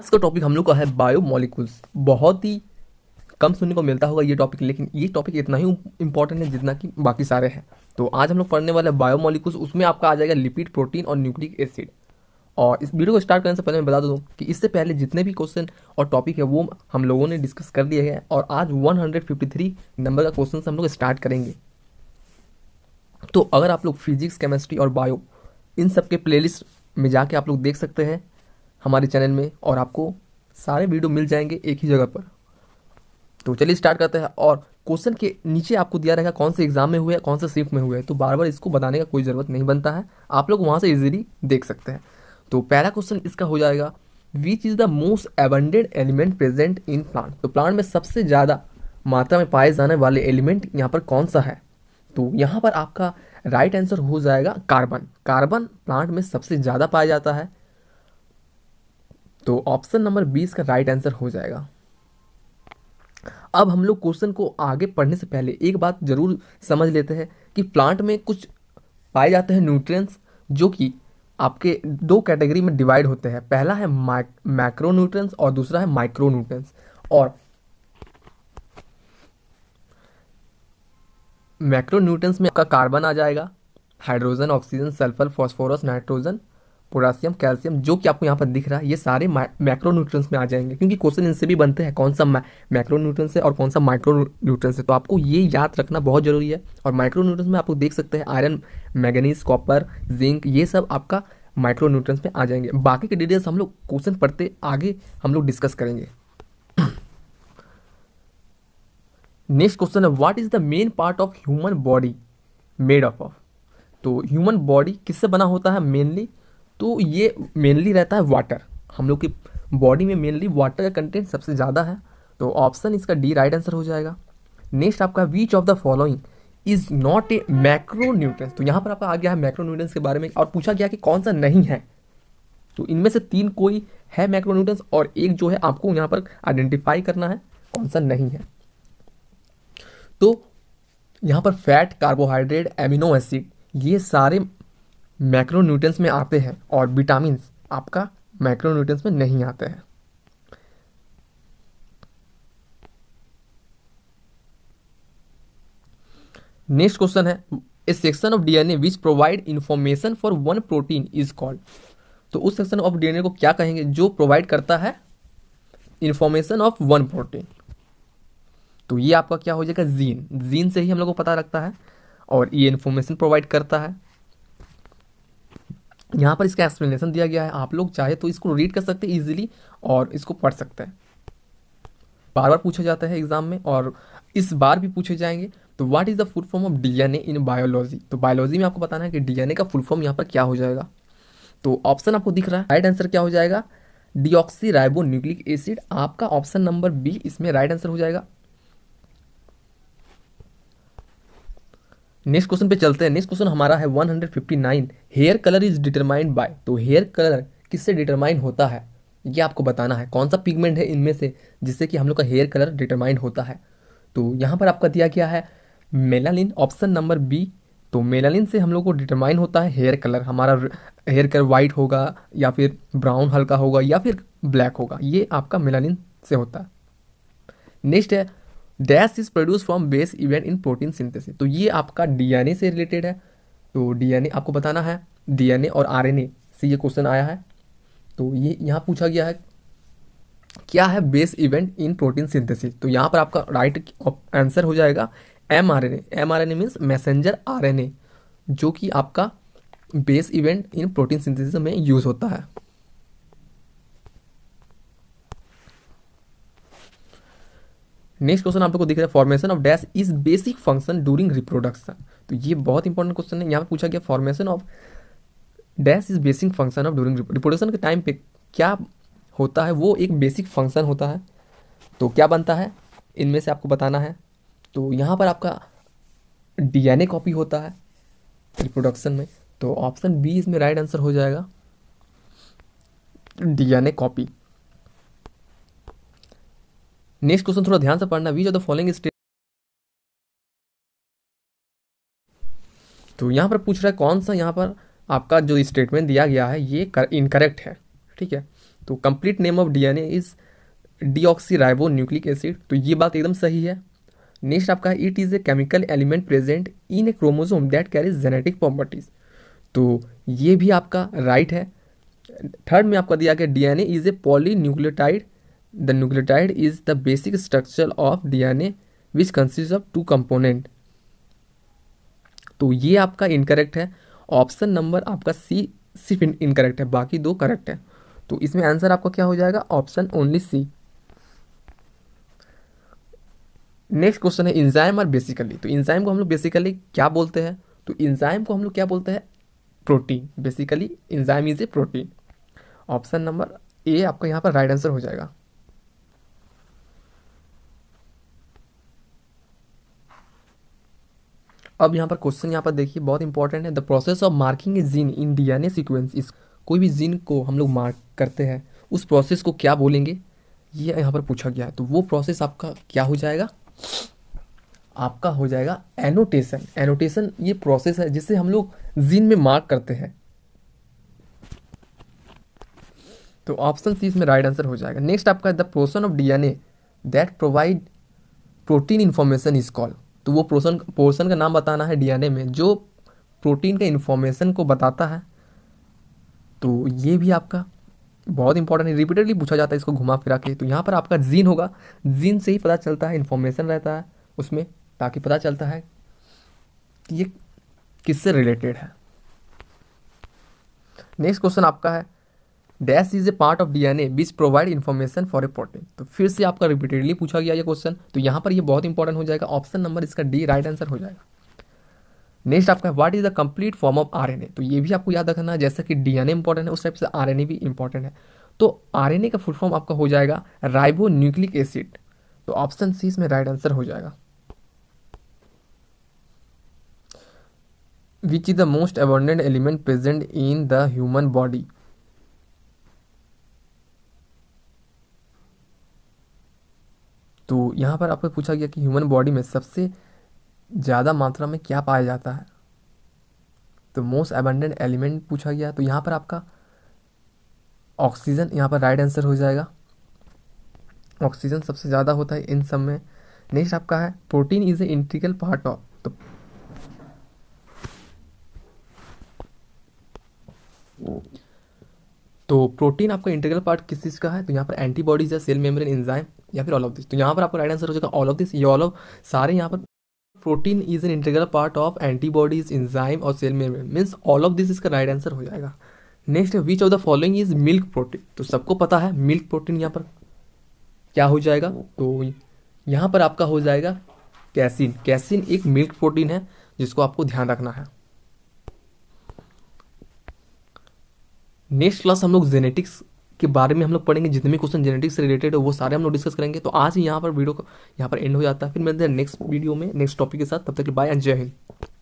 आज का टॉपिक हम लोग का है मॉलिक्यूल्स बहुत ही कम सुनने को मिलता होगा ये टॉपिक लेकिन ये टॉपिक इतना ही इंपॉर्टेंट है जितना कि बाकी सारे हैं तो आज हम लोग पढ़ने वाले मॉलिक्यूल्स उसमें आपका आ जाएगा लिपिड प्रोटीन और न्यूक्लिक एसिड और इस वीडियो को स्टार्ट करने से पहले मैं बता दूँ कि इससे पहले जितने भी क्वेश्चन और टॉपिक है वो हम लोगों ने डिस्कस कर दिए हैं और आज 153 नंबर का क्वेश्चन हम लोग स्टार्ट करेंगे तो अगर आप लोग फिजिक्स केमिस्ट्री और बायो इन सब के प्लेलिस्ट में जाके आप लोग देख सकते हैं हमारे चैनल में और आपको सारे वीडियो मिल जाएंगे एक ही जगह पर तो चलिए स्टार्ट करते हैं और क्वेश्चन के नीचे आपको दिया रहेगा कौन से एग्जाम में हुए है कौन से शिफ्ट में हुए है तो बार बार इसको बताने का कोई ज़रूरत नहीं बनता है आप लोग वहाँ से इजीली देख सकते हैं तो पहला क्वेश्चन इसका हो जाएगा which is the most abundant element present in plant तो प्लांट में सबसे ज़्यादा मात्रा में पाए जाने वाले एलिमेंट यहाँ पर कौन सा है तो यहाँ पर आपका राइट आंसर हो जाएगा कार्बन कार्बन प्लांट में सबसे ज़्यादा पाया जाता है तो ऑप्शन नंबर बीस का राइट आंसर हो जाएगा अब हम लोग क्वेश्चन को आगे पढ़ने से पहले एक बात जरूर समझ लेते हैं कि प्लांट में कुछ पाए जाते हैं न्यूट्रिएंट्स जो कि आपके दो कैटेगरी में डिवाइड होते हैं पहला है मैक्रो न्यूट्रिएंट्स और दूसरा है माइक्रो न्यूट्रिएंट्स और मैक्रो न्यूट्रिएंट्स में आपका कार्बन आ जाएगा hydrogen oxygen sulphur phosphorus nitrogen potassium calcium जो कि आपको यहाँ पर दिख रहा है ये सारे माइक्रो न्यूट्रंस में आ जाएंगे क्योंकि क्वेश्चन इनसे भी बनते हैं कौन सा माइक्रो न्यूट्रंस है और कौन सा माइक्रो न्यूट्रंस है तो आपको ये याद रखना बहुत जरूरी है और माइक्रो न्यूट्रंस में आपको देख सकते हैं आयरन मैगनीज कॉपर जिंक ये सब आपका माइक्रो न्यूट्रंस में आ जाएंगे बाकी के डिटेल्स हम लोग क्वेश्चन पढ़ते आगे हम लोग डिस्कस करेंगे नेक्स्ट क्वेश्चन है what is the main part of human body made up of तो ह्यूमन बॉडी किससे बना होता है मेनली तो ये मेनली रहता है वाटर हम लोग की बॉडी में मेनली वाटर का कंटेंट सबसे ज़्यादा है तो ऑप्शन इसका डी राइट आंसर हो जाएगा नेक्स्ट आपका which of the following is not a macro nutrients तो यहाँ पर आपका आ गया है मैक्रो न्यूट्रेंस के बारे में और पूछा गया कि कौन सा नहीं है तो इनमें से तीन कोई है मैक्रो न्यूट्रेंस और एक जो है आपको यहाँ पर आइडेंटिफाई करना है कौन सा नहीं है तो यहाँ पर फैट कार्बोहाइड्रेट एमिनो एसिड ये सारे मैक्रोन्यूट्रंस में आते हैं और विटामिन आपका मैक्रोन्यूट्रंस में नहीं आते हैं नेक्स्ट क्वेश्चन है a section of DNA which provide information for one protein is called तो उस सेक्शन ऑफ डीएनए को क्या कहेंगे जो प्रोवाइड करता है इन्फॉर्मेशन ऑफ वन प्रोटीन तो ये आपका क्या हो जाएगा जीन जीन से ही हम लोग को पता लगता है और ये इन्फॉर्मेशन प्रोवाइड करता है यहाँ पर इसका एक्सप्लेनेशन दिया गया है आप लोग चाहे तो इसको रीड कर सकते हैं इजीली और इसको पढ़ सकते हैं बार बार पूछा जाता है एग्जाम में और इस बार भी पूछे जाएंगे तो what is the full form of DNA in biology तो बायोलॉजी में आपको बताना है कि डीएनए का फुल फॉर्म यहाँ पर क्या हो जाएगा तो ऑप्शन आपको दिख रहा है राइट आंसर क्या हो जाएगा डिऑक्सी राइबो न्यूक्लिक एसिड आपका ऑप्शन नंबर बी इसमें राइट आंसर हो जाएगा नेक्स्ट क्वेश्चन पे चलते हैं नेक्स्ट क्वेश्चन हमारा है 159 hair colour is determined by तो हेयर कलर किससे डिटरमाइन होता है ये आपको बताना है कौन सा पिगमेंट है इनमें से जिससे कि हम लोग का हेयर कलर डिटरमाइंड होता है तो यहाँ पर आपका दिया गया है मेलानिन ऑप्शन नंबर बी तो मेलानिन से हम लोग को डिटरमाइन होता है हेयर कलर हमारा हेयर कलर वाइट होगा या फिर ब्राउन हल्का होगा या फिर ब्लैक होगा ये आपका मेलालिन से होता है नेक्स्ट है dash is produce from base event in protein synthesis तो ये आपका डीएनए से रिलेटेड है तो डीएनए आपको बताना है डीएनए और आरएनए से ये क्वेश्चन आया है तो ये यहाँ पूछा गया है क्या है base event in protein synthesis तो यहाँ पर आपका राइट आंसर हो जाएगा M R N A M R N A means messenger R N A जो कि आपका base event in protein synthesis में यूज़ होता है नेक्स्ट क्वेश्चन आप लोग को दिख रहा है formation of dash is basic function during reproduction तो ये बहुत इंपॉर्टेंट क्वेश्चन है यहाँ पूछा गया formation of dash is basic function of during reproduction के टाइम पे क्या होता है वो एक बेसिक फंक्शन होता है तो क्या बनता है इनमें से आपको बताना है तो यहाँ पर आपका डीएनए कॉपी होता है रिप्रोडक्शन में तो ऑप्शन बी इसमें राइट आंसर हो जाएगा डीएनए कॉपी नेक्स्ट क्वेश्चन थोड़ा ध्यान से पढ़ना which of the following state तो यहाँ पर पूछ रहा है कौन सा यहाँ पर आपका जो स्टेटमेंट दिया गया है ये इनकरेक्ट है ठीक है तो complete name of DNA is D ribo nucleic acid तो ये बात एकदम सही है नेक्स्ट आपका it is a chemical element present in a chromosome that carries genetic properties तो ये भी आपका राइट right है थर्ड में आपका दिया गया DNA is a polynucleotide is the basic structure of D N A which consist of two component तो ये आपका इनकरेक्ट है ऑप्शन नंबर आपका सी सिर्फ इनकरेक्ट है बाकी दो करेक्ट है तो इसमें आंसर आपका क्या हो जाएगा option only C next question है इंजाइम और बेसिकली तो इंजाइम को हम लोग बेसिकली क्या बोलते हैं तो इंजाइम को हम लोग क्या बोलते हैं protein basically enzyme is a protein option number A आपका यहाँ पर राइट आंसर हो जाएगा अब यहाँ पर क्वेश्चन यहाँ पर देखिए बहुत इंपॉर्टेंट है the process of marking a gene in D N A sequence इस कोई भी जीन को हम लोग मार्क करते हैं उस प्रोसेस को क्या बोलेंगे ये यहाँ पर पूछा गया है तो वो प्रोसेस आपका क्या हो जाएगा आपका हो जाएगा एनोटेशन एनोटेशन ये प्रोसेस है जिससे हम लोग जीन में मार्क करते हैं तो ऑप्शन सी इसमें राइट आंसर हो जाएगा नेक्स्ट आपका the portion of DNA that provide protein information is called तो वो पोर्सन पोर्सन का नाम बताना है डीएनए में जो प्रोटीन के इन्फॉर्मेशन को बताता है तो ये भी आपका बहुत इंपॉर्टेंट है रिपीटेडली पूछा जाता है इसको घुमा फिरा के तो यहाँ पर आपका जीन होगा जीन से ही पता चलता है इन्फॉर्मेशन रहता है उसमें ताकि पता चलता है कि ये किससे रिलेटेड है नेक्स्ट क्वेश्चन आपका है dash is a part of DNA which provide information for a protein तो फिर से आपका रिपीटेडली पूछा गया ये क्वेश्चन तो यहाँ पर ये बहुत इंपॉर्टेंट हो जाएगा ऑप्शन नंबर इसका डी राइट आंसर हो जाएगा नेक्स्ट आपका what is the complete form of a तो ये भी आपको याद रखना है जैसा कि डीएनए इंपॉर्टेंट है उस टाइप से ए भी इंपॉर्टेंट है तो ए का फुल फॉर्म आपका हो जाएगा राइबो न्यूक्लिक एसिड तो ऑप्शन सी इसमें राइट आंसर हो जाएगा which is the most abundant element present in the human body यहाँ पर आपको पूछा गया कि ह्यूमन बॉडी में सबसे ज़्यादा मात्रा में क्या पाया जाता है तो मोस्ट एबंडेंट एलिमेंट पूछा गया तो यहाँ पर आपका ऑक्सीजन यहाँ पर राइट आंसर हो जाएगा ऑक्सीजन सबसे ज़्यादा होता है इन सब में नेक्स्ट आपका है protein is a integral part of तो तो प्रोटीन आपका इंटीग्रल पार्ट किस चीज़ का है तो यहाँ पर एंटीबॉडीज या सेल मेम्ब्रेन एंजाइम या फिर ऑल ऑफ दिस तो यहाँ पर आपको राइट आंसर हो जाएगा ऑल ऑफ दिस ये ऑल ऑफ सारे यहाँ पर protein is an integral part of antibodies enzyme और cell membrane means all of this इसका राइट आंसर हो जाएगा next which of the following is milk protein तो सबको पता है मिल्क प्रोटीन यहाँ पर क्या हो जाएगा तो यहाँ पर आपका हो जाएगा कैसिन कैसिन एक मिल्क प्रोटीन है जिसको आपको ध्यान रखना है नेक्स्ट क्लास हम लोग जेनेटिक्स के बारे में हम लोग पढ़ेंगे जितने भी क्वेश्चन जेनेटिक्स से रिलेटेड है वो सारे हम लोग डिस्कस करेंगे तो आज यहाँ पर वीडियो यहाँ पर एंड हो जाता है फिर मिलते हैं नेक्स्ट वीडियो में नेक्स्ट टॉपिक के साथ तब तक बाय एंड जय हिंद